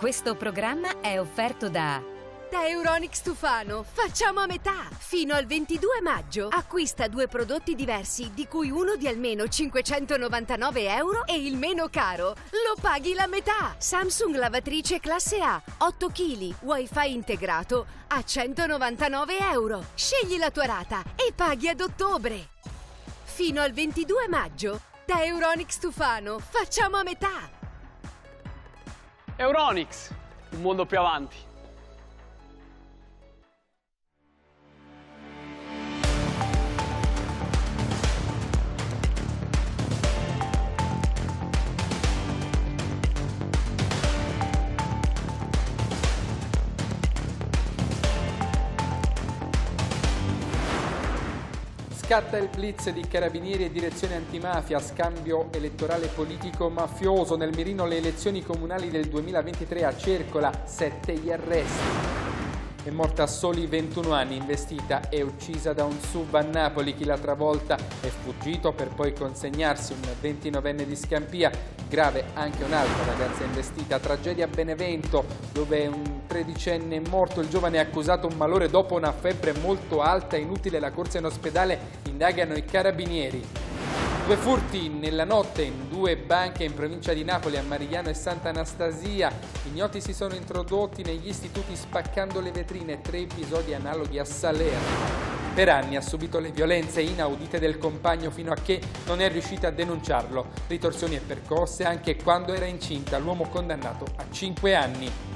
Questo programma è offerto da da Euronics Tufano facciamo a metà! Fino al 22 maggio acquista due prodotti diversi di cui uno di almeno 599 euro e il meno caro lo paghi la metà! Samsung lavatrice classe A 8 kg wifi integrato a 199 euro. Scegli la tua rata e paghi ad ottobre! Fino al 22 maggio da Euronics Tufano facciamo a metà! Euronix, un mondo più avanti. Scatta il blitz di carabinieri e direzione antimafia, scambio elettorale politico mafioso. Nel mirino le elezioni comunali del 2023 a Cercola, sette gli arresti. È morta a soli 21 anni, investita e uccisa da un sub a Napoli. Chi l'ha travolta è fuggito per poi consegnarsi un 29enne di Scampia. Grave anche un'altra ragazza investita. Tragedia a Benevento, dove un tredicenne è morto. Il giovane è accusato un malore dopo una febbre molto alta. Inutile la corsa in ospedale indagano i carabinieri. Due furti nella notte in due banche in provincia di Napoli a Marigliano e Sant'Anastasia. Ignoti si sono introdotti negli istituti spaccando le vetrine, tre episodi analoghi a Salerno. Per anni ha subito le violenze inaudite del compagno fino a che non è riuscita a denunciarlo. Ritorsioni e percosse anche quando era incinta, l'uomo condannato a 5 anni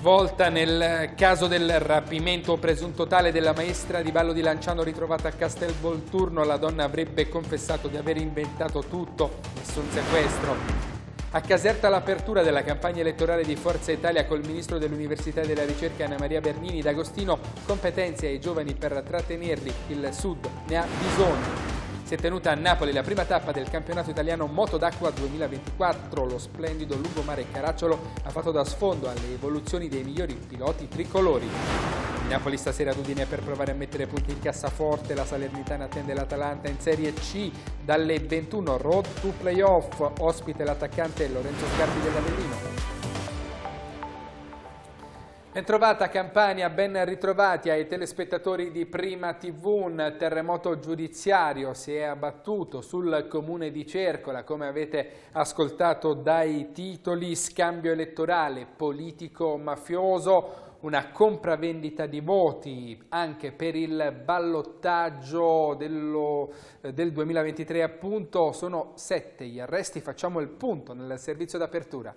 svolta nel caso del rapimento presunto tale della maestra di ballo di Lanciano ritrovata a Castel Volturno. La donna avrebbe confessato di aver inventato tutto, nessun sequestro. A Caserta l'apertura della campagna elettorale di Forza Italia col ministro dell'Università e della Ricerca Anna Maria Bernini d'Agostino, competenze ai giovani per trattenerli, il Sud ne ha bisogno. Si è tenuta a Napoli la prima tappa del campionato italiano Moto d'Acqua 2024. Lo splendido lungomare Caracciolo ha fatto da sfondo alle evoluzioni dei migliori piloti tricolori. Napoli stasera ad Udine per provare a mettere punti in cassaforte, la Salernitana attende l'Atalanta in Serie C dalle 21 road to playoff, ospite l'attaccante Lorenzo Sgarbi dell'Avellino. Bentrovata Campania, ben ritrovati ai telespettatori di Prima TV, un terremoto giudiziario si è abbattuto sul comune di Cercola, come avete ascoltato dai titoli, scambio elettorale politico-mafioso, una compravendita di voti anche per il ballottaggio dello, eh, del 2023 appunto, sono sette gli arresti, facciamo il punto nel servizio d'apertura.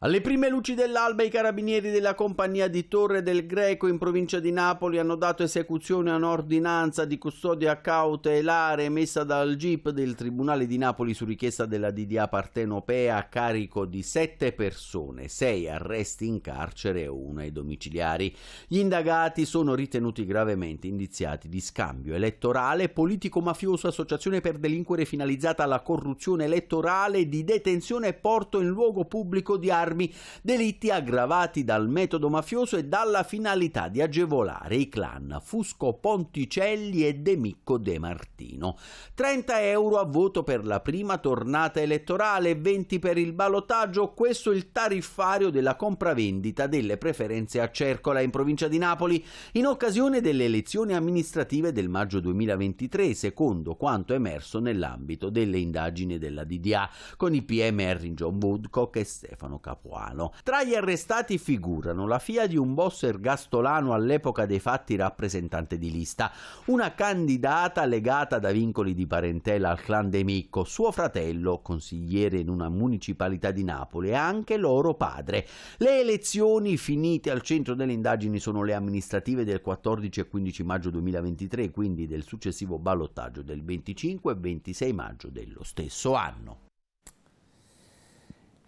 Alle prime luci dell'alba i carabinieri della compagnia di Torre del Greco in provincia di Napoli hanno dato esecuzione a un'ordinanza di custodia cautelare emessa dal GIP del Tribunale di Napoli su richiesta della DDA partenopea a carico di sette persone, sei arresti in carcere e uno ai domiciliari. Gli indagati sono ritenuti gravemente indiziati di scambio elettorale, politico-mafioso, associazione per delinquere finalizzata alla corruzione elettorale, di detenzione e porto in luogo pubblico di armi armi, delitti aggravati dal metodo mafioso e dalla finalità di agevolare i clan Fusco Ponticelli e De Micco De Martino. 30 euro a voto per la prima tornata elettorale 20 per il ballottaggio, questo il tariffario della compravendita delle preferenze a Cercola in provincia di Napoli in occasione delle elezioni amministrative del maggio 2023, secondo quanto emerso nell'ambito delle indagini della DDA con i PM John Woodcock e Stefano Capone. Capuano. Tra gli arrestati figurano la figlia di un boss ergastolano all'epoca dei fatti rappresentante di lista, una candidata legata da vincoli di parentela al clan De Micco, suo fratello, consigliere in una municipalità di Napoli e anche loro padre. Le elezioni finite al centro delle indagini sono le amministrative del 14 e 15 maggio 2023, quindi del successivo ballottaggio del 25 e 26 maggio dello stesso anno.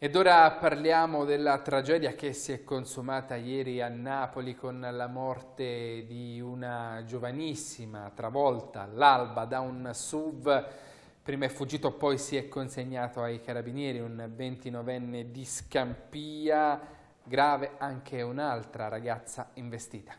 Ed ora parliamo della tragedia che si è consumata ieri a Napoli con la morte di una giovanissima travolta all'alba da un SUV. Prima è fuggito, poi si è consegnato ai carabinieri un 29enne di Scampia, grave anche un'altra ragazza investita.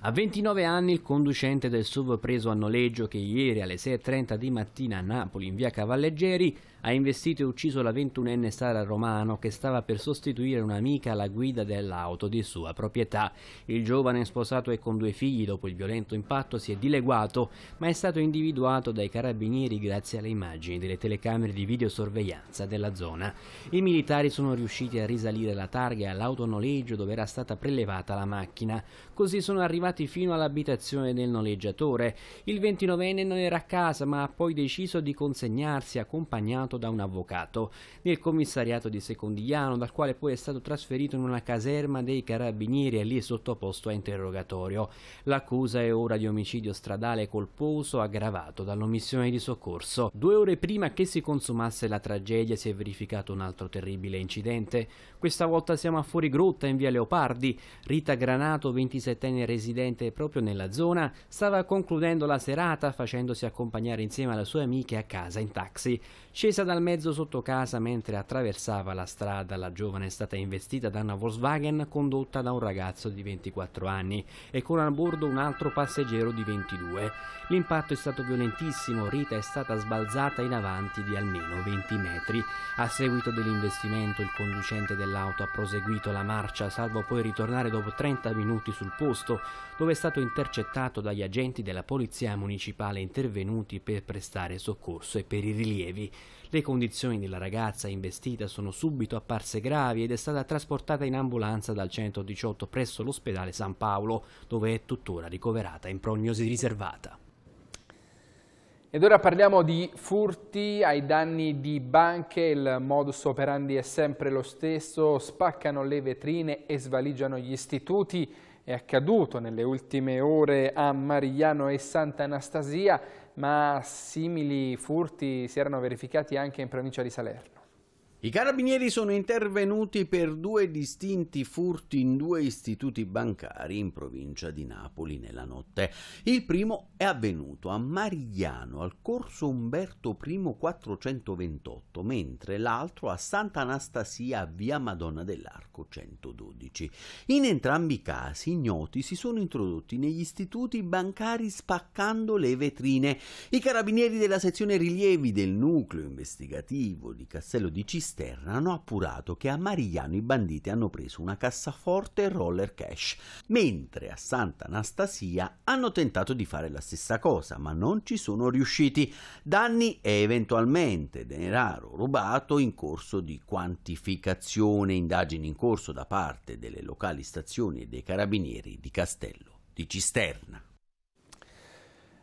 A 29 anni il conducente del SUV preso a noleggio che ieri alle 6.30 di mattina a Napoli in via Cavalleggeri ha investito e ucciso la 21enne Sara Romano che stava per sostituire un'amica alla guida dell'auto di sua proprietà. Il giovane sposato e con due figli dopo il violento impatto si è dileguato ma è stato individuato dai carabinieri grazie alle immagini delle telecamere di videosorveglianza della zona. I militari sono riusciti a risalire la targa e all'autonoleggio dove era stata prelevata la macchina. Così sono arrivati fino all'abitazione del noleggiatore. Il 29enne non era a casa ma ha poi deciso di consegnarsi accompagnato soltanto da un avvocato, nel commissariato di Secondigliano, dal quale poi è stato trasferito in una caserma dei carabinieri e lì è sottoposto a interrogatorio. L'accusa è ora di omicidio stradale colposo aggravato dall'omissione di soccorso. Due ore prima che si consumasse la tragedia si è verificato un altro terribile incidente. Questa volta siamo a fuori grotta in via Leopardi. Rita Granato, 27enne residente proprio nella zona, stava concludendo la serata facendosi accompagnare insieme alla sua amica a casa in taxi. Scesa dal mezzo sotto casa mentre attraversava la strada, la giovane è stata investita da una Volkswagen condotta da un ragazzo di 24 anni e con a bordo un altro passeggero di 22. L'impatto è stato violentissimo, Rita è stata sbalzata in avanti di almeno 20 metri. A seguito dell'investimento il conducente dell'auto ha proseguito la marcia, salvo poi ritornare dopo 30 minuti sul posto, dove è stato intercettato dagli agenti della polizia municipale intervenuti per prestare soccorso e per i rilievi. Le condizioni della ragazza investita sono subito apparse gravi ed è stata trasportata in ambulanza dal 118 presso l'ospedale San Paolo, dove è tuttora ricoverata in prognosi riservata. Ed ora parliamo di furti ai danni di banche, il modus operandi è sempre lo stesso, spaccano le vetrine e svaligiano gli istituti, è accaduto nelle ultime ore a Marigliano e Sant'Anastasia, ma simili furti si erano verificati anche in provincia di Salerno. I carabinieri sono intervenuti per due distinti furti in due istituti bancari in provincia di Napoli nella notte. Il primo è avvenuto a Marigliano, al corso Umberto I 428, mentre l'altro a Sant'Anastasia, via Madonna dell'Arco 112. In entrambi i casi ignoti si sono introdotti negli istituti bancari spaccando le vetrine. I carabinieri della sezione rilievi del nucleo investigativo di Castello di Cissa esterna hanno appurato che a Marigliano i banditi hanno preso una cassaforte e roller cash, mentre a Santa Anastasia hanno tentato di fare la stessa cosa, ma non ci sono riusciti. Danni e eventualmente denaro rubato in corso di quantificazione, indagini in corso da parte delle locali stazioni e dei carabinieri di Castello di Cisterna.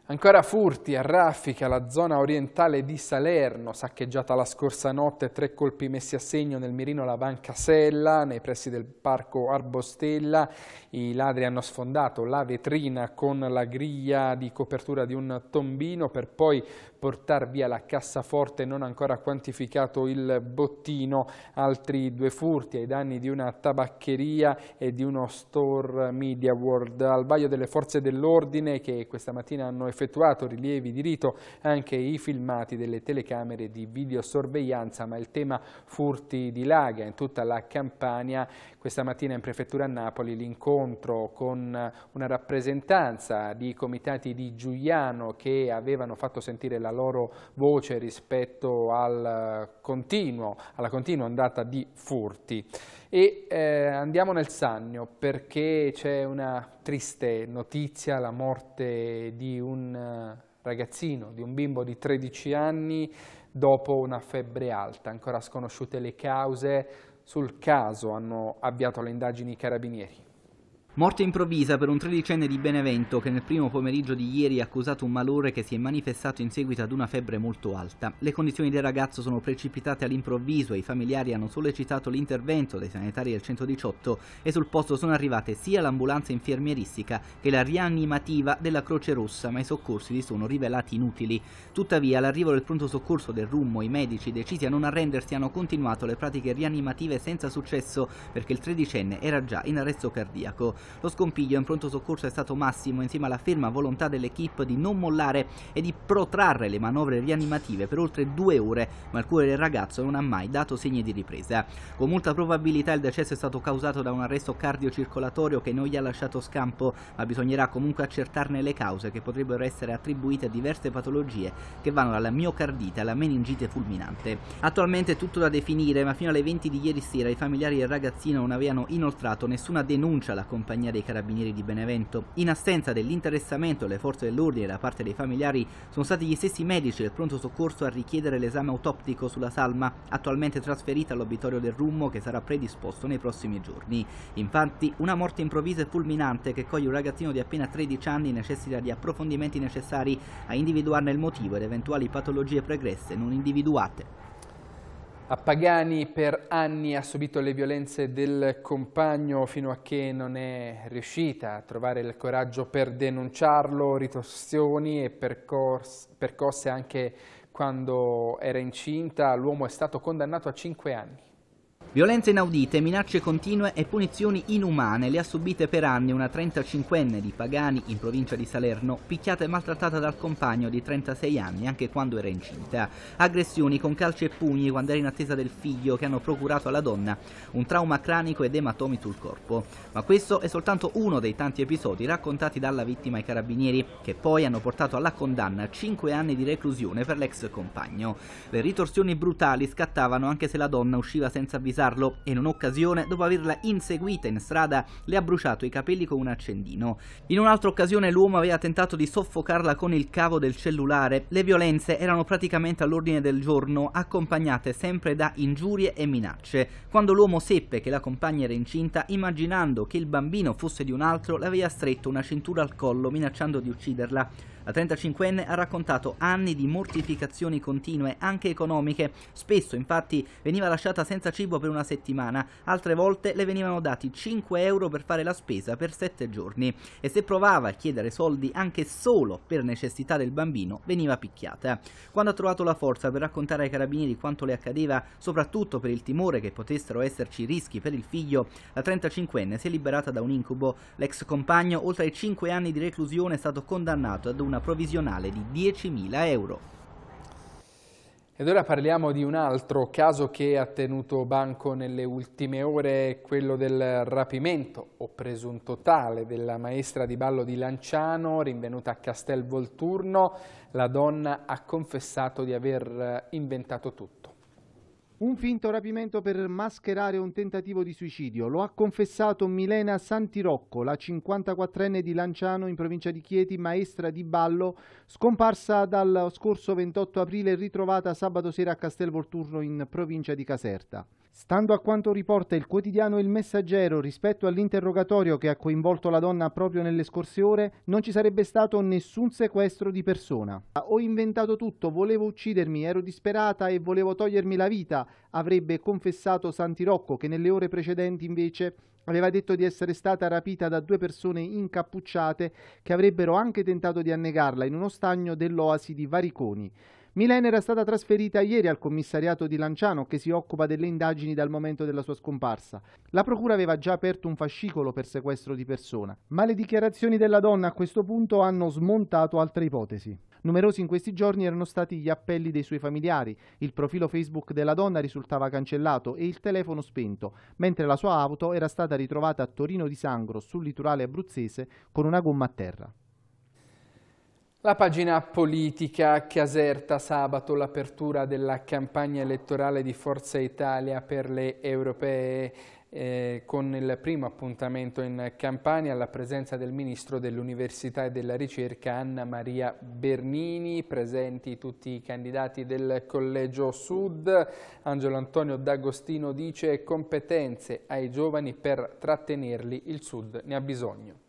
Ancora furti a raffica la zona orientale di Salerno, saccheggiata la scorsa notte, tre colpi messi a segno nel mirino Banca Sella, nei pressi del parco Arbostella. I ladri hanno sfondato la vetrina con la griglia di copertura di un tombino per poi portare via la cassaforte non ancora quantificato il bottino, altri due furti ai danni di una tabaccheria e di uno store Media World. Al baio delle forze dell'ordine che questa mattina hanno effettuato rilievi di rito anche i filmati delle telecamere di videosorveglianza, ma il tema furti di Laga in tutta la Campania. Questa mattina in prefettura a Napoli l'incontro con una rappresentanza di comitati di Giuliano che avevano fatto sentire la la loro voce rispetto al eh, continuo, alla continua ondata di furti. E eh, andiamo nel Sannio perché c'è una triste notizia, la morte di un eh, ragazzino, di un bimbo di 13 anni dopo una febbre alta, ancora sconosciute le cause, sul caso hanno avviato le indagini i carabinieri. Morte improvvisa per un tredicenne di Benevento che nel primo pomeriggio di ieri ha accusato un malore che si è manifestato in seguito ad una febbre molto alta. Le condizioni del ragazzo sono precipitate all'improvviso e i familiari hanno sollecitato l'intervento dei sanitari del 118 e sul posto sono arrivate sia l'ambulanza infermieristica che la rianimativa della Croce Rossa, ma i soccorsi li sono rivelati inutili. Tuttavia, all'arrivo del pronto soccorso del Rummo, i medici decisi a non arrendersi hanno continuato le pratiche rianimative senza successo perché il tredicenne era già in arresto cardiaco. Lo scompiglio in pronto soccorso è stato massimo insieme alla ferma volontà dell'equipe di non mollare e di protrarre le manovre rianimative per oltre due ore, ma il cuore del ragazzo non ha mai dato segni di ripresa. Con molta probabilità il decesso è stato causato da un arresto cardiocircolatorio che non gli ha lasciato scampo, ma bisognerà comunque accertarne le cause che potrebbero essere attribuite a diverse patologie che vanno dalla miocardite alla meningite fulminante. Attualmente è tutto da definire, ma fino alle 20 di ieri sera i familiari del ragazzino non avevano inoltrato nessuna denuncia alla compagnia compagnia dei carabinieri di Benevento. In assenza dell'interessamento alle forze dell'ordine da parte dei familiari sono stati gli stessi medici del pronto soccorso a richiedere l'esame autoptico sulla salma, attualmente trasferita all'obitorio del Rummo che sarà predisposto nei prossimi giorni. Infatti una morte improvvisa e fulminante che coglie un ragazzino di appena 13 anni necessita di approfondimenti necessari a individuarne il motivo ed eventuali patologie pregresse non individuate. A Pagani per anni ha subito le violenze del compagno fino a che non è riuscita a trovare il coraggio per denunciarlo, ritorsioni e percosse anche quando era incinta. L'uomo è stato condannato a 5 anni. Violenze inaudite, minacce continue e punizioni inumane le ha subite per anni una 35enne di Pagani in provincia di Salerno, picchiata e maltrattata dal compagno di 36 anni anche quando era incinta. Aggressioni con calci e pugni quando era in attesa del figlio che hanno procurato alla donna un trauma cranico ed ematomi sul corpo. Ma questo è soltanto uno dei tanti episodi raccontati dalla vittima ai carabinieri, che poi hanno portato alla condanna a 5 anni di reclusione per l'ex compagno. Le ritorsioni brutali scattavano anche se la donna usciva senza avvisare e in un'occasione, dopo averla inseguita in strada, le ha bruciato i capelli con un accendino. In un'altra occasione l'uomo aveva tentato di soffocarla con il cavo del cellulare. Le violenze erano praticamente all'ordine del giorno, accompagnate sempre da ingiurie e minacce. Quando l'uomo seppe che la compagna era incinta, immaginando che il bambino fosse di un altro, le aveva stretto una cintura al collo minacciando di ucciderla. La 35enne ha raccontato anni di mortificazioni continue, anche economiche. Spesso, infatti, veniva lasciata senza cibo per una settimana, altre volte le venivano dati 5 euro per fare la spesa per 7 giorni. E se provava a chiedere soldi anche solo per necessità del bambino, veniva picchiata. Quando ha trovato la forza per raccontare ai carabinieri quanto le accadeva, soprattutto per il timore che potessero esserci rischi per il figlio, la 35enne si è liberata da un incubo. L'ex compagno, oltre ai 5 anni di reclusione, è stato condannato ad una una provvisionale di 10.000 euro. Ed ora parliamo di un altro caso che ha tenuto banco nelle ultime ore, quello del rapimento o presunto tale della maestra di ballo di Lanciano, rinvenuta a Castel Volturno. La donna ha confessato di aver inventato tutto. Un finto rapimento per mascherare un tentativo di suicidio. Lo ha confessato Milena Santirocco, la 54enne di Lanciano in provincia di Chieti, maestra di ballo, scomparsa dal scorso 28 aprile e ritrovata sabato sera a Castel Volturno in provincia di Caserta. Stando a quanto riporta il quotidiano Il Messaggero rispetto all'interrogatorio che ha coinvolto la donna proprio nelle scorse ore, non ci sarebbe stato nessun sequestro di persona. Ho inventato tutto, volevo uccidermi, ero disperata e volevo togliermi la vita avrebbe confessato Santirocco che nelle ore precedenti invece aveva detto di essere stata rapita da due persone incappucciate che avrebbero anche tentato di annegarla in uno stagno dell'oasi di Variconi. Milena era stata trasferita ieri al commissariato di Lanciano che si occupa delle indagini dal momento della sua scomparsa. La procura aveva già aperto un fascicolo per sequestro di persona, ma le dichiarazioni della donna a questo punto hanno smontato altre ipotesi. Numerosi in questi giorni erano stati gli appelli dei suoi familiari, il profilo Facebook della donna risultava cancellato e il telefono spento, mentre la sua auto era stata ritrovata a Torino di Sangro, sul litorale abruzzese, con una gomma a terra. La pagina politica Caserta sabato l'apertura della campagna elettorale di Forza Italia per le europee eh, con il primo appuntamento in Campania alla presenza del Ministro dell'Università e della Ricerca Anna Maria Bernini, presenti tutti i candidati del Collegio Sud. Angelo Antonio D'Agostino dice competenze ai giovani per trattenerli, il Sud ne ha bisogno.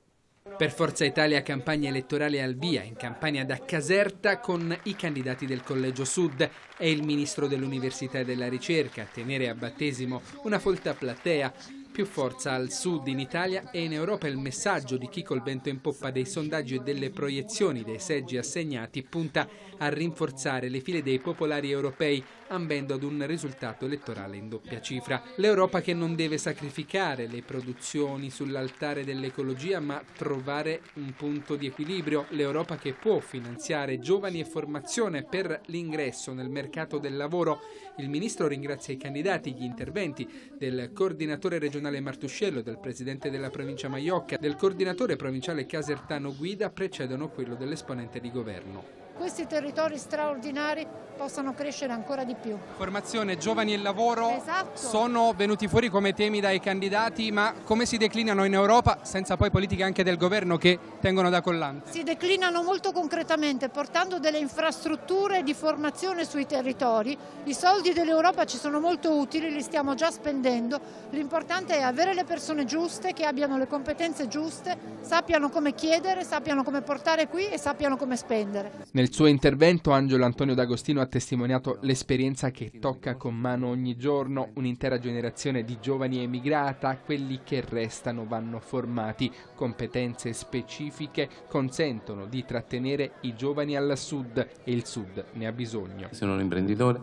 Per Forza Italia campagna elettorale al via, in campagna da Caserta con i candidati del Collegio Sud e il ministro dell'Università e della Ricerca a tenere a battesimo una folta platea. Più forza al sud in Italia e in Europa il messaggio di chi col vento in poppa dei sondaggi e delle proiezioni dei seggi assegnati punta a rinforzare le file dei popolari europei ambendo ad un risultato elettorale in doppia cifra. L'Europa che non deve sacrificare le produzioni sull'altare dell'ecologia ma trovare un punto di equilibrio, l'Europa che può finanziare giovani e formazione per l'ingresso nel mercato del lavoro. Il ministro ringrazia i candidati, gli interventi del coordinatore regionale Martuscello, del presidente della provincia Maiocca, del coordinatore provinciale Casertano Guida precedono quello dell'esponente di governo questi territori straordinari possano crescere ancora di più. Formazione, giovani e lavoro esatto. sono venuti fuori come temi dai candidati, ma come si declinano in Europa senza poi politiche anche del governo che tengono da collante? Si declinano molto concretamente portando delle infrastrutture di formazione sui territori, i soldi dell'Europa ci sono molto utili, li stiamo già spendendo, l'importante è avere le persone giuste che abbiano le competenze giuste, sappiano come chiedere, sappiano come portare qui e sappiano come spendere. Nel nel suo intervento Angelo Antonio D'Agostino ha testimoniato l'esperienza che tocca con mano ogni giorno un'intera generazione di giovani emigrata, quelli che restano vanno formati, competenze specifiche consentono di trattenere i giovani al sud e il sud ne ha bisogno. Sono un imprenditore,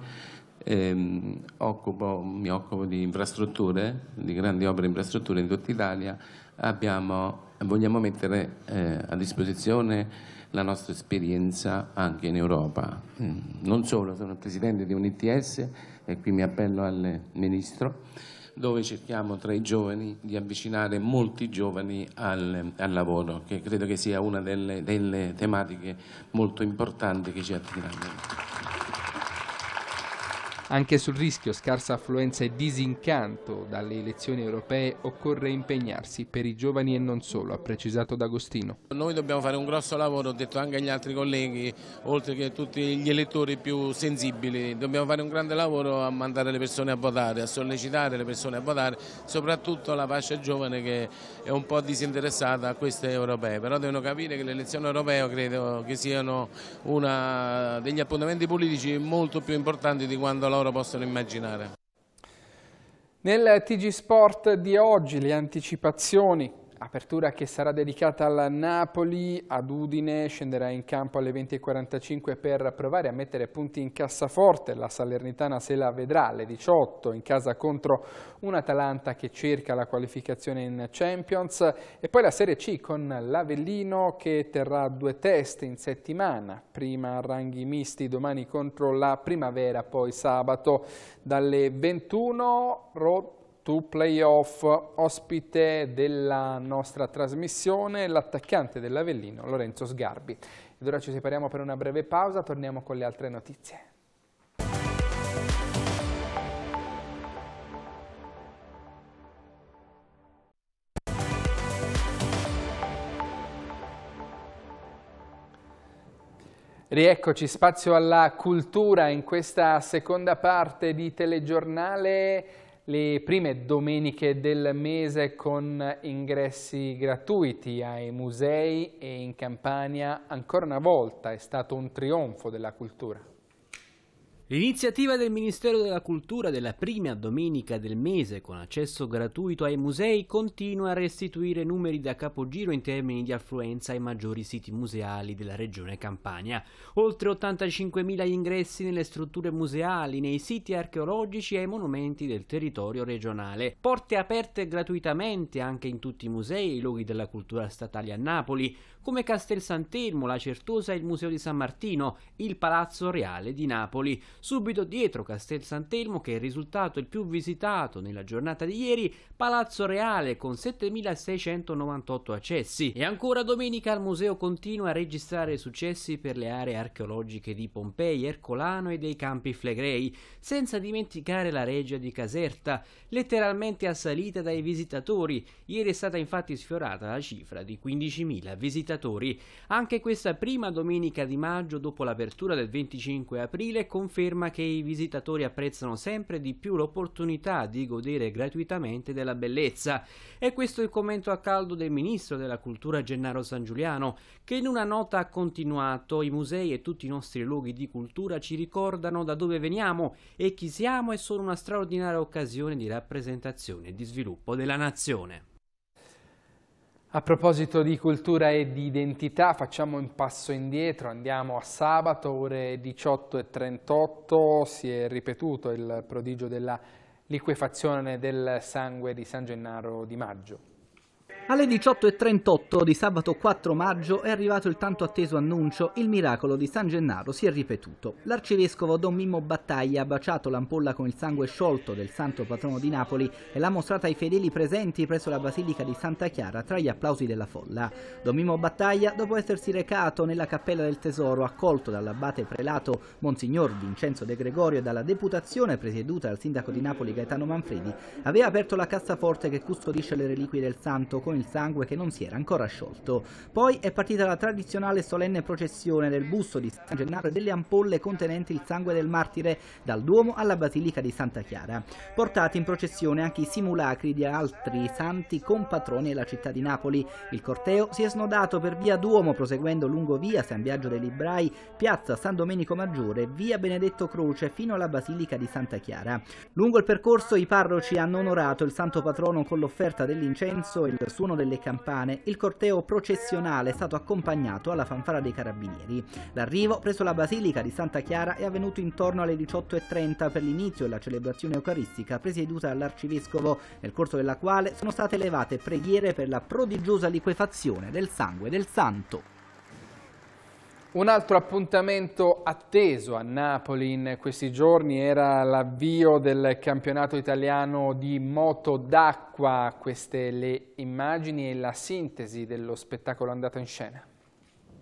ehm, occupo, mi occupo di infrastrutture, di grandi opere infrastrutture in tutta Italia, Abbiamo, vogliamo mettere eh, a disposizione la nostra esperienza anche in Europa. Mm. Non solo, sono presidente di un ITS e qui mi appello al Ministro, dove cerchiamo tra i giovani di avvicinare molti giovani al, al lavoro, che credo che sia una delle, delle tematiche molto importanti che ci attireranno. Anche sul rischio scarsa affluenza e disincanto dalle elezioni europee occorre impegnarsi per i giovani e non solo, ha precisato D'Agostino. Noi dobbiamo fare un grosso lavoro, ho detto anche agli altri colleghi, oltre che a tutti gli elettori più sensibili, dobbiamo fare un grande lavoro a mandare le persone a votare, a sollecitare le persone a votare, soprattutto la fascia giovane che è un po' disinteressata a queste europee, però devono capire che le elezioni europee credo che siano uno degli appuntamenti politici molto più importanti di quando la loro possono immaginare. Nel TG Sport di oggi le anticipazioni Apertura che sarà dedicata al Napoli, ad Udine, scenderà in campo alle 20.45 per provare a mettere punti in cassaforte. La Salernitana se la vedrà alle 18 in casa contro un Atalanta che cerca la qualificazione in Champions e poi la Serie C con l'Avellino che terrà due test in settimana, prima a ranghi misti domani contro la Primavera, poi sabato dalle 21 to playoff ospite della nostra trasmissione l'attaccante dell'Avellino Lorenzo Sgarbi. Ed ora ci separiamo per una breve pausa, torniamo con le altre notizie. Rieccoci, spazio alla cultura in questa seconda parte di telegiornale le prime domeniche del mese con ingressi gratuiti ai musei e in Campania ancora una volta è stato un trionfo della cultura. L'iniziativa del Ministero della Cultura della prima domenica del mese con accesso gratuito ai musei continua a restituire numeri da capogiro in termini di affluenza ai maggiori siti museali della regione Campania. Oltre 85.000 ingressi nelle strutture museali, nei siti archeologici e ai monumenti del territorio regionale. Porte aperte gratuitamente anche in tutti i musei e i luoghi della cultura statali a Napoli come Castel Sant'Elmo, la Certosa e il Museo di San Martino, il Palazzo Reale di Napoli. Subito dietro Castel Sant'Elmo, che è risultato il più visitato nella giornata di ieri, Palazzo Reale con 7.698 accessi. E ancora domenica il museo continua a registrare successi per le aree archeologiche di Pompei, Ercolano e dei Campi Flegrei, senza dimenticare la regia di Caserta, letteralmente assalita dai visitatori. Ieri è stata infatti sfiorata la cifra di 15.000 visitatori spettatori. Anche questa prima domenica di maggio, dopo l'apertura del 25 aprile, conferma che i visitatori apprezzano sempre di più l'opportunità di godere gratuitamente della bellezza. E questo è il commento a caldo del ministro della cultura Gennaro San Giuliano, che in una nota ha continuato: I musei e tutti i nostri luoghi di cultura ci ricordano da dove veniamo e chi siamo e sono una straordinaria occasione di rappresentazione e di sviluppo della nazione. A proposito di cultura e di identità, facciamo un passo indietro, andiamo a sabato, ore 18.38, si è ripetuto il prodigio della liquefazione del sangue di San Gennaro di Maggio. Alle 18.38 di sabato 4 maggio è arrivato il tanto atteso annuncio Il miracolo di San Gennaro si è ripetuto. L'arcivescovo Don Mimmo Battaglia ha baciato l'ampolla con il sangue sciolto del santo patrono di Napoli e l'ha mostrata ai fedeli presenti presso la Basilica di Santa Chiara tra gli applausi della folla. Don Mimmo Battaglia, dopo essersi recato nella Cappella del Tesoro, accolto dall'abate prelato Monsignor Vincenzo De Gregorio e dalla deputazione presieduta dal sindaco di Napoli Gaetano Manfredi, aveva aperto la cassaforte che custodisce le reliquie del santo con con il sangue che non si era ancora sciolto. Poi è partita la tradizionale e solenne processione del busto di San Gennaro e delle ampolle contenenti il sangue del martire dal Duomo alla Basilica di Santa Chiara. Portati in processione anche i simulacri di altri santi compatroni della città di Napoli. Il corteo si è snodato per via Duomo proseguendo lungo via San Biagio dei Librai, piazza San Domenico Maggiore, via Benedetto Croce fino alla Basilica di Santa Chiara. Lungo il percorso i parroci hanno onorato il santo patrono con l'offerta dell'incenso e il suo suono delle campane, il corteo processionale è stato accompagnato alla fanfara dei carabinieri. L'arrivo presso la Basilica di Santa Chiara è avvenuto intorno alle 18.30 per l'inizio della celebrazione eucaristica presieduta dall'arcivescovo, nel corso della quale sono state elevate preghiere per la prodigiosa liquefazione del sangue del santo. Un altro appuntamento atteso a Napoli in questi giorni era l'avvio del campionato italiano di moto d'acqua. Queste le immagini e la sintesi dello spettacolo andato in scena.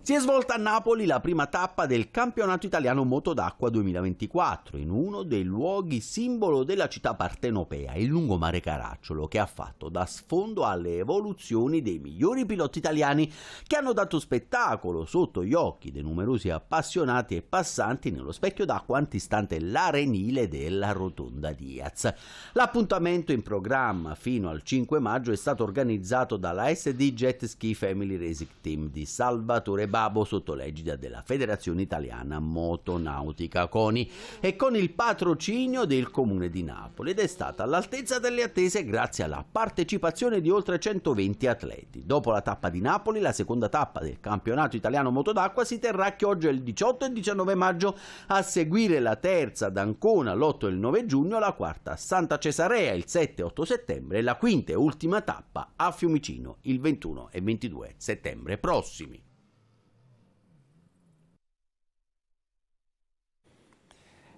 Si è svolta a Napoli la prima tappa del campionato italiano Moto d'Acqua 2024, in uno dei luoghi simbolo della città partenopea, il lungomare Caracciolo, che ha fatto da sfondo alle evoluzioni dei migliori piloti italiani che hanno dato spettacolo sotto gli occhi dei numerosi appassionati e passanti nello specchio d'acqua antistante l'arenile della Rotonda Diaz. L'appuntamento in programma fino al 5 maggio è stato organizzato dalla SD Jet Ski Family Racing Team di Salvatore Babo sotto l'egida della Federazione Italiana Motonautica CONI e con il patrocinio del Comune di Napoli ed è stata all'altezza delle attese grazie alla partecipazione di oltre 120 atleti. Dopo la tappa di Napoli, la seconda tappa del campionato italiano moto d'acqua si terrà a Chioggia il 18 e 19 maggio, a seguire la terza ad Ancona l'8 e il 9 giugno, la quarta a Santa Cesarea il 7 e 8 settembre e la quinta e ultima tappa a Fiumicino il 21 e 22 settembre prossimi.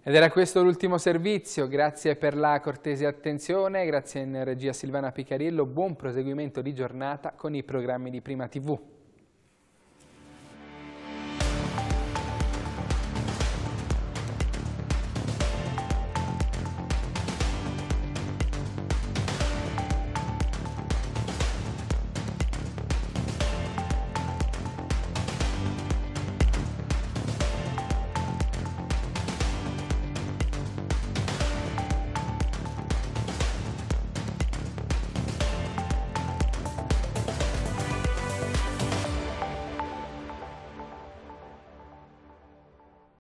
Ed era questo l'ultimo servizio, grazie per la cortese attenzione, grazie in regia Silvana Picariello, buon proseguimento di giornata con i programmi di Prima TV.